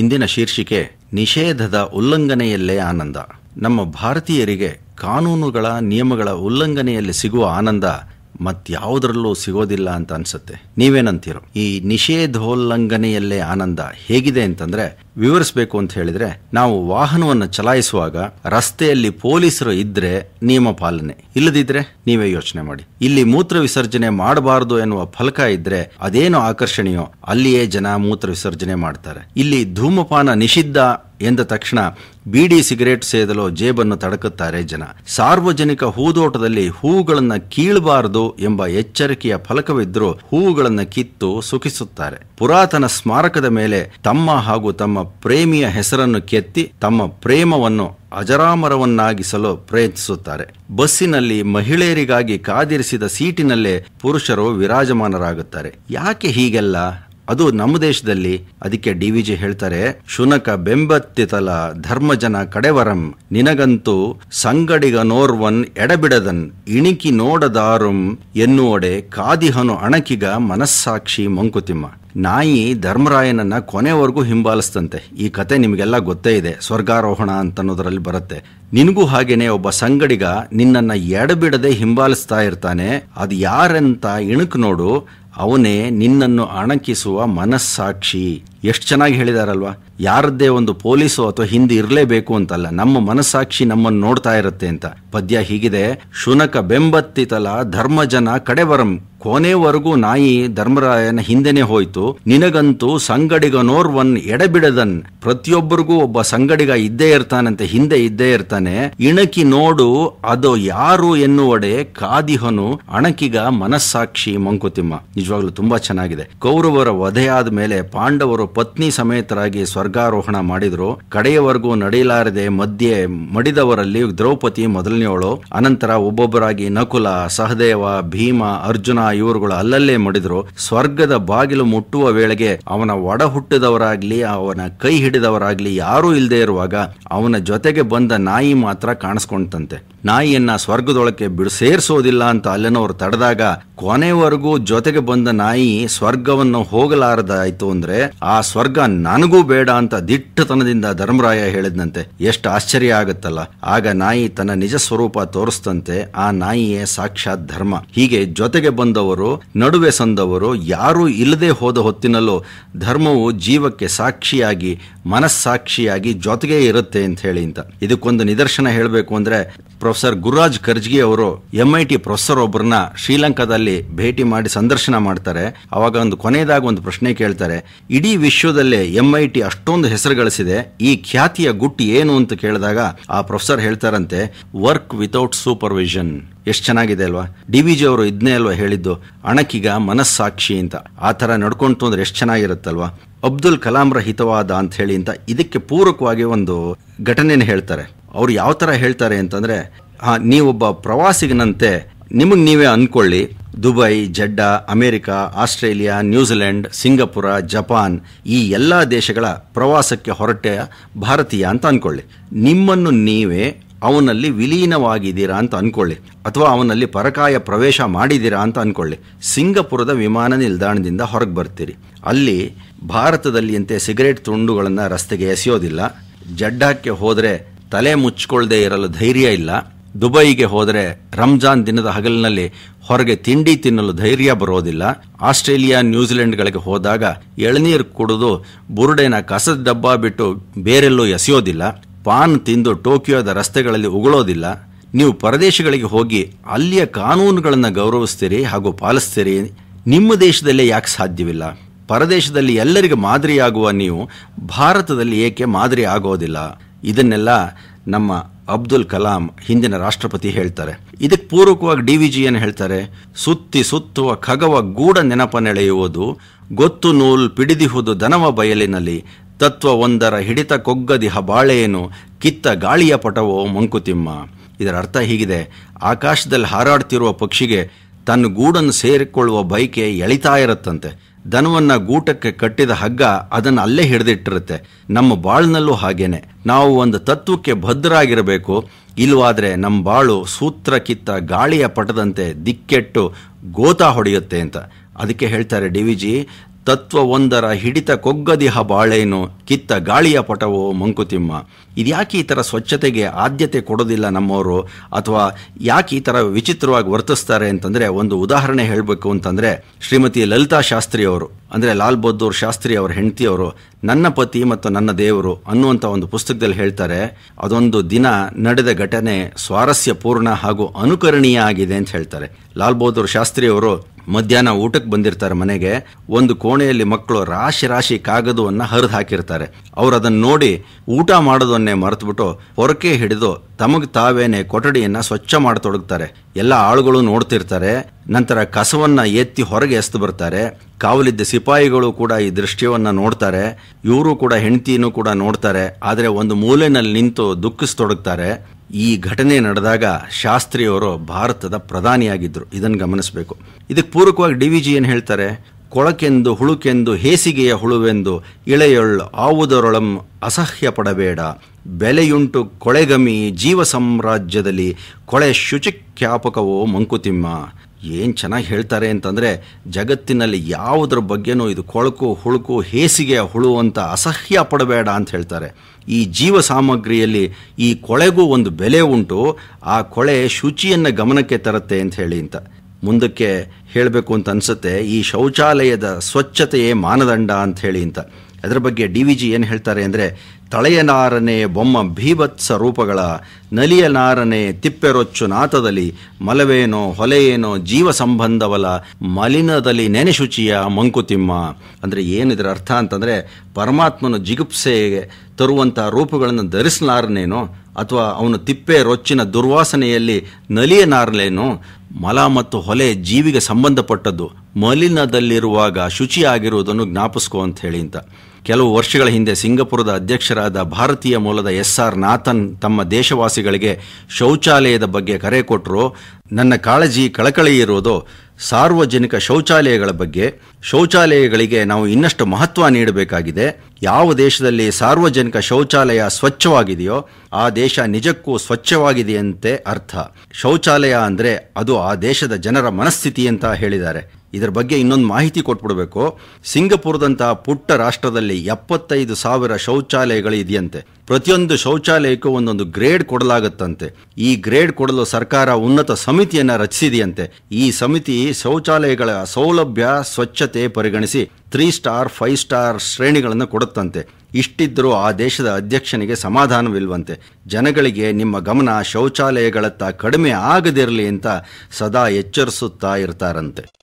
ಇಂದಿನ ಶೀರ್ಷಿಕೆ ನಿಷೇಧದ ಉಲ್ಲಂಘನೆಯಲ್ಲೇ ಆನಂದ ನಮ್ಮ ಭಾರತೀಯರಿಗೆ ಕಾನೂನುಗಳ ನಿಯಮಗಳ ಉಲ್ಲಂಘನೆಯಲ್ಲಿ ಸಿಗುವ ಆನಂದ ಮತ್ಯಾವುದರಲ್ಲೂ ಸಿಗೋದಿಲ್ಲ ಅಂತ ಅನ್ಸುತ್ತೆ ನೀವೇನಂತೀರೋ ಈ ನಿಷೇಧೋಲ್ಲಂಘನೆಯಲ್ಲೇ ಆನಂದ ಹೇಗಿದೆ ಅಂತಂದ್ರೆ ವಿವರಿಸಬೇಕು ಅಂತ ಹೇಳಿದ್ರೆ ನಾವು ವಾಹನವನ್ನು ಚಲಾಯಿಸುವಾಗ ರಸ್ತೆಯಲ್ಲಿ ಪೊಲೀಸರು ಇದ್ರೆ ನಿಯಮ ಪಾಲನೆ ಇಲ್ಲದಿದ್ರೆ ನೀವೇ ಯೋಚನೆ ಮಾಡಿ ಇಲ್ಲಿ ಮೂತ್ರ ವಿಸರ್ಜನೆ ಮಾಡಬಾರದು ಎನ್ನುವ ಫಲಕ ಇದ್ರೆ ಅದೇನು ಆಕರ್ಷಣೆಯೋ ಅಲ್ಲಿಯೇ ಜನ ಮೂತ್ರ ವಿಸರ್ಜನೆ ಮಾಡ್ತಾರೆ ಇಲ್ಲಿ ಧೂಮಪಾನ ನಿಷಿದ್ಧ ಎಂದ ತಕ್ಷಣ ಬೀಡಿ ಸಿಗರೇಟ್ ಸೇದಲು ಜೇಬನ್ನು ತಡಕುತ್ತಾರೆ ಜನ ಸಾರ್ವಜನಿಕ ಹೂದೋಟದಲ್ಲಿ ಹೂಗಳನ್ನು ಕೀಳಬಾರದು ಎಂಬ ಎಚ್ಚರಿಕೆಯ ಫಲಕವಿದ್ದರೂ ಹೂಗಳನ್ನು ಕಿತ್ತು ಸುಖಿಸುತ್ತಾರೆ ಪುರಾತನ ಸ್ಮಾರಕದ ಮೇಲೆ ತಮ್ಮ ಹಾಗೂ ತಮ್ಮ ಪ್ರೇಮಿಯ ಹೆಸರನ್ನು ಕೆತ್ತಿ ತಮ್ಮ ಪ್ರೇಮವನ್ನು ಅಜರಾಮರವನ್ನಾಗಿಸಲು ಪ್ರಯತ್ನಿಸುತ್ತಾರೆ ಬಸ್ಸಿನಲ್ಲಿ ಮಹಿಳೆಯರಿಗಾಗಿ ಕಾದಿರಿಸಿದ ಸೀಟಿನಲ್ಲೇ ಪುರುಷರು ವಿರಾಜಮಾನರಾಗುತ್ತಾರೆ ಯಾಕೆ ಹೀಗೆಲ್ಲ ಅದು ನಮ್ಮ ದೇಶದಲ್ಲಿ ಅದಕ್ಕೆ ಡಿ ವಿ ಜಿ ಹೇಳ್ತಾರೆ ಶುನಕ ಬೆಂಬತ್ತಿತಲ ಜನ ಕಡೆವರಂ ನಿನಗಂತೂ ಸಂಗಡಿಗನೋರ್ವನ್ ಎಡಬಿಡದನ್ ಇಣಿಕಿ ನೋಡದಾರುಂ ಎನ್ನುವಡೆ ಕಾದಿಹನು ಅಣಕಿಗ ಮನಸ್ಸಾಕ್ಷಿ ಮಂಕುತಿಮ್ಮ ನಾಯಿ ಧರ್ಮರಾಯನನ್ನ ಕೊನೆವರೆಗೂ ಹಿಂಬಾಲಿಸ್ತಂತೆ ಈ ಕತೆ ನಿಮಗೆಲ್ಲ ಗೊತ್ತೇ ಇದೆ ಸ್ವರ್ಗಾರೋಹಣ ಅಂತನ್ನೋದ್ರಲ್ಲಿ ಬರುತ್ತೆ ನಿನಗೂ ಹಾಗೇನೆ ಒಬ್ಬ ಸಂಗಡಿಗ ನಿನ್ನನ್ನ ಎಡಬಿಡದೆ ಹಿಂಬಾಲಿಸ್ತಾ ಇರ್ತಾನೆ ಅದು ಯಾರೆಂತ ಇಣುಕು ನೋಡು ಅವನೇ ನಿನ್ನನ್ನು ಅಣಕಿಸುವ ಮನಸ್ಸಾಕ್ಷಿ ಎಷ್ಟು ಚೆನ್ನಾಗಿ ಹೇಳಿದಾರಲ್ವಾ ಯಾರದ್ದೇ ಒಂದು ಪೊಲೀಸು ಅಥವಾ ಹಿಂದೆ ಇರಲೇಬೇಕು ಅಂತಲ್ಲ ನಮ್ಮ ಮನಸ್ಸಾಕ್ಷಿ ನಮ್ಮನ್ನು ನೋಡ್ತಾ ಇರುತ್ತೆ ಅಂತ ಪದ್ಯ ಹೀಗಿದೆ ಶುನಕ ಬೆಂಬತ್ತಿತಲ ಧರ್ಮ ಜನ ಕಡೆಬರಂ ಕೊನೆವರೆಗೂ ನಾಯಿ ಧರ್ಮರಾಯನ ಹಿಂದೆನೆ ಹೋಯ್ತು ನಿನಗಂತೂ ಸಂಗಡಿಗನೋರ್ವನ್ ಎಡಬಿಡದನ್ ಪ್ರತಿಯೊಬ್ಬರಿಗೂ ಒಬ್ಬ ಸಂಗಡಿಗ ಇದ್ದೇ ಇರ್ತಾನಂತೆ ಹಿಂದೆ ಇದ್ದೇ ಇರ್ತಾನೆ ಇಣಕಿ ನೋಡು ಅದು ಯಾರು ಎನ್ನುವಡೆ ಕಾದಿಹನು ಅಣಕಿಗ ಮನಸ್ಸಾಕ್ಷಿ ಮಂಕುತಿಮ್ಮ ನಿಜವಾಗ್ಲೂ ತುಂಬಾ ಚೆನ್ನಾಗಿದೆ ಕೌರವರ ವಧೆಯಾದ ಮೇಲೆ ಪಾಂಡವರು ಪತ್ನಿ ಸಮೇತರಾಗಿ ಸ್ವರ್ಗಾರೋಹಣ ಮಾಡಿದ್ರು ಕಡೆಯವರೆಗೂ ನಡೆಯಲಾರದೆ ಮಧ್ಯೆ ಮಡಿದವರಲ್ಲಿ ದ್ರೌಪದಿ ಮೊದಲನೆಯವಳು ಅನಂತರ ಒಬ್ಬೊಬ್ಬರಾಗಿ ನಕುಲ ಸಹದೇವ ಭೀಮ ಅರ್ಜುನ ಇವರುಗಳು ಅಲ್ಲಲ್ಲೇ ಮಡಿದ್ರು ಸ್ವರ್ಗದ ಬಾಗಿಲು ಮುಟ್ಟುವ ವೇಳೆಗೆ ಅವನ ಒಡ ಹುಟ್ಟಿದವರಾಗ್ಲಿ ಅವನ ಕೈ ಹಿಡಿದವರಾಗ್ಲಿ ಯಾರೂ ಇಲ್ಲದೆ ಇರುವಾಗ ಅವನ ಜೊತೆಗೆ ಬಂದ ನಾಯಿ ಮಾತ್ರ ಕಾಣಿಸ್ಕೊಂಡಂತೆ ನಾಯಿಯನ್ನ ಸ್ವರ್ಗದೊಳಕ್ಕೆ ಬಿಡು ಸೇರಿಸೋದಿಲ್ಲ ಅಂತ ಅಲ್ಲಿನವರು ತಡೆದಾಗ ಕೊನೆವರೆಗೂ ಜೊತೆಗೆ ಬಂದ ನಾಯಿ ಸ್ವರ್ಗವನ್ನು ಹೋಗಲಾರದಾಯ್ತು ಅಂದ್ರೆ ಆ ಆ ಸ್ವರ್ಗ ನನಗೂ ಬೇಡ ಅಂತ ದಿಟ್ಟತನದಿಂದ ಧರ್ಮರಾಯ ಹೇಳಿದಂತೆ ಎಷ್ಟು ಆಶ್ಚರ್ಯ ಆಗುತ್ತಲ್ಲ ಆಗ ನಾಯಿ ತನ್ನ ನಿಜ ಸ್ವರೂಪ ತೋರಿಸ್ತಂತೆ ಆ ನಾಯಿಯೇ ಸಾಕ್ಷಾತ್ ಧರ್ಮ ಹೀಗೆ ಜೊತೆಗೆ ಬಂದವರು ನಡುವೆ ಸಂದವರು ಯಾರೂ ಇಲ್ಲದೆ ಹೋದ ಹೊತ್ತಿನಲ್ಲೂ ಧರ್ಮವು ಜೀವಕ್ಕೆ ಸಾಕ್ಷಿಯಾಗಿ ಮನಸ್ಸಾಕ್ಷಿಯಾಗಿ ಜೊತೆಗೆ ಇರುತ್ತೆ ಅಂತ ಹೇಳಿ ಅಂತ ಇದಕ್ಕೊಂದು ನಿದರ್ಶನ ಹೇಳಬೇಕು ಅಂದ್ರೆ ಪ್ರೊಫೆಸರ್ ಗುರುರಾಜ್ ಕರ್ಜ್ಗಿ ಅವರು ಎಂ ಐ ಟಿ ಪ್ರೊಫೆಸರ್ ಒಬ್ಬರನ್ನ ಶ್ರೀಲಂಕಾದಲ್ಲಿ ಭೇಟಿ ಮಾಡಿ ಸಂದರ್ಶನ ಮಾಡ್ತಾರೆ ಅವಾಗ ಒಂದು ಕೊನೆಯದಾಗ ಒಂದು ಪ್ರಶ್ನೆ ಕೇಳ್ತಾರೆ ಇಡೀ ವಿಶ್ವದಲ್ಲೇ ಎಂ ಐ ಟಿ ಅಷ್ಟೊಂದು ಹೆಸರು ಗಳಿಸಿದೆ ಈ ಖ್ಯಾತಿಯ ಗುಟ್ಟು ಏನು ಅಂತ ಕೇಳಿದಾಗ ಆ ಪ್ರೊಫೆಸರ್ ಹೇಳ್ತಾರಂತೆ ವರ್ಕ್ ವಿತೌಟ್ ಸೂಪರ್ವಿಷನ್ ಎಷ್ಟು ಚೆನ್ನಾಗಿದೆ ಅಲ್ವಾ ಡಿ ವಿ ಜಿ ಅವರು ಇದನ್ನೇ ಅಲ್ವಾ ಹೇಳಿದ್ದು ಅಣಕಿಗ ಮನಸ್ಸಾಕ್ಷಿ ಅಂತ ಆ ಥರ ನಡ್ಕೊಂತು ಅಂದ್ರೆ ಎಷ್ಟು ಚೆನ್ನಾಗಿರುತ್ತಲ್ವಾ ಅಬ್ದುಲ್ ಕಲಾಂರ ಹಿತವಾದ ಅಂತ ಹೇಳಿ ಅಂತ ಇದಕ್ಕೆ ಪೂರಕವಾಗಿ ಒಂದು ಘಟನೆಯನ್ನು ಹೇಳ್ತಾರೆ ಅವರು ಯಾವ ಥರ ಹೇಳ್ತಾರೆ ಅಂತಂದರೆ ನೀವೊಬ್ಬ ಪ್ರವಾಸಿಗನಂತೆ ನಿಮಗೆ ನೀವೇ ಅಂದ್ಕೊಳ್ಳಿ Dubai Jeddah America Australia New Zealand Singapore Japan ಈ ಎಲ್ಲ ದೇಶಗಳ ಪ್ರವಾಸಕ್ಕೆ ಹೊರಟೆ ಭಾರತೀಯ ಅಂತ ಅಂದ್ಕೊಳ್ಳಿ ನಿಮ್ಮನ್ನು ನೀವೇ ಅವನಲ್ಲಿ ವಿಲೀನವಾಗಿದ್ದೀರಾ ಅಂತ ಅಂದ್ಕೊಳ್ಳಿ ಅಥವಾ ಅವನಲ್ಲಿ ಪರಕಾಯ ಪ್ರವೇಶ ಮಾಡಿದ್ದೀರಾ ಅಂತ ಅಂದ್ಕೊಳ್ಳಿ ಸಿಂಗಪುರದ ವಿಮಾನ ನಿಲ್ದಾಣದಿಂದ ಹೊರಗೆ ಬರ್ತೀರಿ ಅಲ್ಲಿ ಭಾರತದಲ್ಲಿಯಂತೆ ಸಿಗರೇಟ್ ತುಂಡುಗಳನ್ನು ರಸ್ತೆಗೆ ಎಸೆಯೋದಿಲ್ಲ ಜಡ್ಡಾಕ್ಕೆ ಹೋದರೆ ತಲೆ ಮುಚ್ಚಿಕೊಳ್ಳದೆ ಇರಲು ಧೈರ್ಯ ಇಲ್ಲ ದುಬೈಗೆ ಹೋದರೆ ರಂಜಾನ್ ದಿನದ ಹಗಲಿನಲ್ಲಿ ಹೊರಗೆ ತಿಂಡಿ ತಿನ್ನಲು ಧೈರ್ಯ ಬರೋದಿಲ್ಲ ಆಸ್ಟ್ರೇಲಿಯಾ ಗಳಿಗೆ ಹೋದಾಗ ಎಳನೀರು ಕುಡಿದು ಬುರುಡೆನ ಕಸದ ಡಬ್ಬ ಬಿಟ್ಟು ಬೇರೆಲ್ಲೂ ಎಸೆಯೋದಿಲ್ಲ ಪಾನ್ ತಿಂದು ಟೋಕಿಯೋದ ರಸ್ತೆಗಳಲ್ಲಿ ಉಗುಳೋದಿಲ್ಲ ನೀವು ಪರದೇಶಗಳಿಗೆ ಹೋಗಿ ಅಲ್ಲಿಯ ಕಾನೂನುಗಳನ್ನು ಗೌರವಿಸ್ತೀರಿ ಹಾಗೂ ಪಾಲಿಸ್ತೀರಿ ನಿಮ್ಮ ದೇಶದಲ್ಲೇ ಯಾಕೆ ಸಾಧ್ಯವಿಲ್ಲ ಪರದೇಶದಲ್ಲಿ ಎಲ್ಲರಿಗೂ ಮಾದರಿಯಾಗುವ ನೀವು ಭಾರತದಲ್ಲಿ ಏಕೆ ಮಾದರಿ ಆಗೋದಿಲ್ಲ ಇದನ್ನೆಲ್ಲ ನಮ್ಮ ಅಬ್ದುಲ್ ಕಲಾಂ ಹಿಂದಿನ ರಾಷ್ಟ್ರಪತಿ ಹೇಳ್ತಾರೆ ಇದಕ್ಕೆ ಪೂರಕವಾಗಿ ಡಿ ವಿ ಜಿ ಏನು ಹೇಳ್ತಾರೆ ಸುತ್ತಿ ಸುತ್ತುವ ಖಗವ ಗೂಢ ನೆನಪನೆಳೆಯುವುದು ಗೊತ್ತು ನೂಲ್ ಪಿಡಿದಿಹುದು ದನವ ಬಯಲಿನಲ್ಲಿ ತತ್ವ ಒಂದರ ಹಿಡಿತ ಕೊಗ್ಗದಿ ಹಬಾಳೆಯನ್ನು ಕಿತ್ತ ಗಾಳಿಯ ಪಟವೋ ಮಂಕುತಿಮ್ಮ ಇದರ ಅರ್ಥ ಹೀಗಿದೆ ಆಕಾಶದಲ್ಲಿ ಹಾರಾಡ್ತಿರುವ ಪಕ್ಷಿಗೆ ತನ್ನ ಗೂಡನ್ನು ಸೇರಿಕೊಳ್ಳುವ ಬೈಕೆ ಎಳಿತಾ ಇರುತ್ತಂತೆ ದನವನ್ನು ಗೂಟಕ್ಕೆ ಕಟ್ಟಿದ ಹಗ್ಗ ಅದನ್ನು ಅಲ್ಲೇ ಹಿಡಿದಿಟ್ಟಿರುತ್ತೆ ನಮ್ಮ ಬಾಳ್ನಲ್ಲೂ ಹಾಗೇನೆ ನಾವು ಒಂದು ತತ್ವಕ್ಕೆ ಭದ್ರಾಗಿರಬೇಕು ಇಲ್ವಾದ್ರೆ ನಮ್ಮ ಬಾಳು ಸೂತ್ರ ಕಿತ್ತ ಗಾಳಿಯ ಪಟದಂತೆ ದಿಕ್ಕೆಟ್ಟು ಗೋತಾ ಹೊಡೆಯುತ್ತೆ ಅಂತ ಅದಕ್ಕೆ ಹೇಳ್ತಾರೆ ಡಿ ವಿ ತತ್ವವೊಂದರ ಹಿಡಿತ ಕೊಗ್ಗದಿಹ ಬಾಳೇನು ಕಿತ್ತ ಗಾಳಿಯ ಪಟವೋ ಮಂಕುತಿಮ್ಮ ಇದ್ಯಾಕೆ ಈ ಥರ ಸ್ವಚ್ಛತೆಗೆ ಆದ್ಯತೆ ಕೊಡೋದಿಲ್ಲ ನಮ್ಮವರು ಅಥವಾ ಯಾಕೆ ಈ ಥರ ವಿಚಿತ್ರವಾಗಿ ವರ್ತಿಸ್ತಾರೆ ಅಂತಂದರೆ ಒಂದು ಉದಾಹರಣೆ ಹೇಳಬೇಕು ಅಂತಂದರೆ ಶ್ರೀಮತಿ ಲಲಿತಾ ಶಾಸ್ತ್ರಿ ಅವರು ಅಂದರೆ ಲಾಲ್ ಬಹದ್ದೂರ್ ಶಾಸ್ತ್ರಿ ಅವರ ಹೆಂಡತಿಯವರು ನನ್ನ ಪತಿ ಮತ್ತು ನನ್ನ ದೇವರು ಅನ್ನುವಂಥ ಒಂದು ಪುಸ್ತಕದಲ್ಲಿ ಹೇಳ್ತಾರೆ ಅದೊಂದು ದಿನ ನಡೆದ ಘಟನೆ ಸ್ವಾರಸ್ಯಪೂರ್ಣ ಹಾಗೂ ಅನುಕರಣೀಯ ಆಗಿದೆ ಅಂತ ಹೇಳ್ತಾರೆ ಲಾಲ್ ಬಹದ್ದೂರ್ ಶಾಸ್ತ್ರಿ ಅವರು ಮಧ್ಯಾಹ್ನ ಊಟಕ್ಕೆ ಬಂದಿರ್ತಾರೆ ಮನೆಗೆ ಒಂದು ಕೋಣೆಯಲ್ಲಿ ಮಕ್ಕಳು ರಾಶಿ ರಾಶಿ ಕಾಗದವನ್ನು ಹರಿದು ಹಾಕಿರ್ತಾರೆ ಅವರು ಅದನ್ನು ನೋಡಿ ಊಟ ಮಾಡೋದನ್ನೇ ಮರೆತುಬಿಟ್ಟು ಹೊರಕೆ ಹಿಡಿದು ತಮಗೆ ತಾವೇನೆ ಕೊಠಡಿಯನ್ನು ಸ್ವಚ್ಛ ಮಾಡತೊಡಗ್ತಾರೆ ಎಲ್ಲ ಆಳುಗಳು ನೋಡ್ತಿರ್ತಾರೆ ನಂತರ ಕಸವನ್ನು ಎತ್ತಿ ಹೊರಗೆ ಎಸ್ದು ಬರ್ತಾರೆ ಕಾವಲಿದ್ದ ಸಿಪಾಯಿಗಳು ಕೂಡ ಈ ದೃಶ್ಯವನ್ನು ನೋಡ್ತಾರೆ ಇವರು ಕೂಡ ಹೆಂಡತಿಯನ್ನು ಕೂಡ ನೋಡ್ತಾರೆ ಆದರೆ ಒಂದು ಮೂಲೆಯಲ್ಲಿ ನಿಂತು ದುಃಖಿಸ್ತೊಡಗ್ತಾರೆ ಈ ಘಟನೆ ನಡೆದಾಗ ಶಾಸ್ತ್ರಿಯವರು ಭಾರತದ ಪ್ರಧಾನಿಯಾಗಿದ್ದರು ಇದನ್ನು ಗಮನಿಸಬೇಕು ಇದಕ್ಕೆ ಪೂರಕವಾಗಿ ಡಿ ವಿ ಜಿ ಏನು ಹೇಳ್ತಾರೆ ಕೊಳಕೆಂದು ಹುಳುಕೆಂದು ಹೇಸಿಗೆಯ ಹುಳುವೆಂದು ಇಳೆಯೊಳ್ ಆವುದರೊಳಂ ಅಸಹ್ಯ ಪಡಬೇಡ ಬೆಲೆಯುಂಟು ಕೊಳೆಗಮಿ ಜೀವ ಸಾಮ್ರಾಜ್ಯದಲ್ಲಿ ಕೊಳೆ ಶುಚಿಖ್ಯಾಪಕವೋ ಮಂಕುತಿಮ್ಮ ಏನು ಚೆನ್ನಾಗಿ ಹೇಳ್ತಾರೆ ಅಂತಂದರೆ ಜಗತ್ತಿನಲ್ಲಿ ಯಾವುದ್ರ ಬಗ್ಗೆನೂ ಇದು ಕೊಳಕು ಹುಳುಕು ಹೇಸಿಗೆ ಹುಳು ಅಂತ ಅಸಹ್ಯ ಪಡಬೇಡ ಅಂತ ಹೇಳ್ತಾರೆ ಈ ಜೀವ ಸಾಮಗ್ರಿಯಲ್ಲಿ ಈ ಕೊಳೆಗೂ ಒಂದು ಬೆಲೆ ಉಂಟು ಆ ಕೊಳೆ ಶುಚಿಯನ್ನು ಗಮನಕ್ಕೆ ತರುತ್ತೆ ಅಂತ ಹೇಳಿ ಅಂತ ಮುಂದಕ್ಕೆ ಹೇಳಬೇಕು ಅಂತ ಅನಿಸುತ್ತೆ ಈ ಶೌಚಾಲಯದ ಸ್ವಚ್ಛತೆಯೇ ಮಾನದಂಡ ಹೇಳಿ ಅಂತ ಅದರ ಬಗ್ಗೆ ಡಿ ವಿ ಜಿ ಏನು ಹೇಳ್ತಾರೆ ಅಂದರೆ ತಳೆಯನಾರನೆ ಬೊಮ್ಮ ಭೀಭತ್ಸ ರೂಪಗಳ ನಲಿಯನಾರನೇ ತಿಪ್ಪೆರೊಚ್ಚು ನಾಥದಲ್ಲಿ ಮಲವೇನೋ ಹೊಲೆಯೇನೋ ಜೀವ ಸಂಬಂಧವಲ ಮಲಿನದಲ್ಲಿ ನೆನೆಶುಚಿಯ ಮಂಕುತಿಮ್ಮ ಅಂದರೆ ಏನಿದ್ರ ಅರ್ಥ ಅಂತಂದರೆ ಪರಮಾತ್ಮನ ಜಿಗುಪ್ಸೆಗೆ ತರುವಂಥ ರೂಪಗಳನ್ನು ಧರಿಸಲಾರನೇನೋ ಅಥವಾ ಅವನು ತಿಪ್ಪೆ ರೊಚ್ಚಿನ ದುರ್ವಾಸನೆಯಲ್ಲಿ ನಲಿಯ ನಾರ್ಲೇನು ಮಲ ಮತ್ತು ಹೊಲೆ ಜೀವಿಗೆ ಸಂಬಂಧಪಟ್ಟದ್ದು ಮಲಿನದಲ್ಲಿರುವಾಗ ಶುಚಿಯಾಗಿರುವುದನ್ನು ಜ್ಞಾಪಿಸ್ಕೋ ಅಂತ ಹೇಳಿ ಅಂತ ಕೆಲವು ವರ್ಷಗಳ ಹಿಂದೆ ಸಿಂಗಪುರದ ಅಧ್ಯಕ್ಷರಾದ ಭಾರತೀಯ ಮೂಲದ ಎಸ್ ಆರ್ ನಾಥನ್ ತಮ್ಮ ದೇಶವಾಸಿಗಳಿಗೆ ಶೌಚಾಲಯದ ಬಗ್ಗೆ ಕರೆ ಕೊಟ್ಟರು ನನ್ನ ಕಾಳಜಿ ಕಳಕಳಿ ಇರುವುದು ಸಾರ್ವಜನಿಕ ಶೌಚಾಲಯಗಳ ಬಗ್ಗೆ ಶೌಚಾಲಯಗಳಿಗೆ ನಾವು ಇನ್ನಷ್ಟು ಮಹತ್ವ ನೀಡಬೇಕಾಗಿದೆ ಯಾವ ದೇಶದಲ್ಲಿ ಸಾರ್ವಜನಿಕ ಶೌಚಾಲಯ ಸ್ವಚ್ಛವಾಗಿದೆಯೋ ಆ ದೇಶ ನಿಜಕ್ಕೂ ಸ್ವಚ್ಛವಾಗಿದೆಯಂತೆ ಅರ್ಥ ಶೌಚಾಲಯ ಅಂದರೆ ಅದು ಆ ದೇಶದ ಜನರ ಮನಸ್ಥಿತಿ ಅಂತ ಹೇಳಿದ್ದಾರೆ ಇದರ ಬಗ್ಗೆ ಇನ್ನೊಂದು ಮಾಹಿತಿ ಕೊಟ್ಬಿಡ್ಬೇಕು ಸಿಂಗಪುರದಂತಹ ಪುಟ್ಟ ರಾಷ್ಟ್ರದಲ್ಲಿ ಎಪ್ಪತ್ತೈದು ಸಾವಿರ ಶೌಚಾಲಯಗಳು ಇದೆಯಂತೆ ಪ್ರತಿಯೊಂದು ಶೌಚಾಲಯಕ್ಕೂ ಒಂದೊಂದು ಗ್ರೇಡ್ ಕೊಡಲಾಗುತ್ತಂತೆ ಈ ಗ್ರೇಡ್ ಕೊಡಲು ಸರ್ಕಾರ ಉನ್ನತ ಸಮಿತಿಯನ್ನು ರಚಿಸಿದೆಯಂತೆ ಈ ಸಮಿತಿ ಶೌಚಾಲಯಗಳ ಸೌಲಭ್ಯ ಸ್ವಚ್ಛತೆ ಪರಿಗಣಿಸಿ ತ್ರೀ ಸ್ಟಾರ್ ಫೈವ್ ಸ್ಟಾರ್ ಶ್ರೇಣಿಗಳನ್ನು ಕೊಡುತ್ತಂತೆ ಇಷ್ಟಿದ್ದರೂ ಆ ದೇಶದ ಅಧ್ಯಕ್ಷನಿಗೆ ಸಮಾಧಾನವಿಲ್ವಂತೆ ಜನಗಳಿಗೆ ನಿಮ್ಮ ಗಮನ ಶೌಚಾಲಯಗಳತ್ತ ಕಡಿಮೆ ಆಗದಿರಲಿ ಅಂತ ಸದಾ ಎಚ್ಚರಿಸುತ್ತಾ ಇರ್ತಾರಂತೆ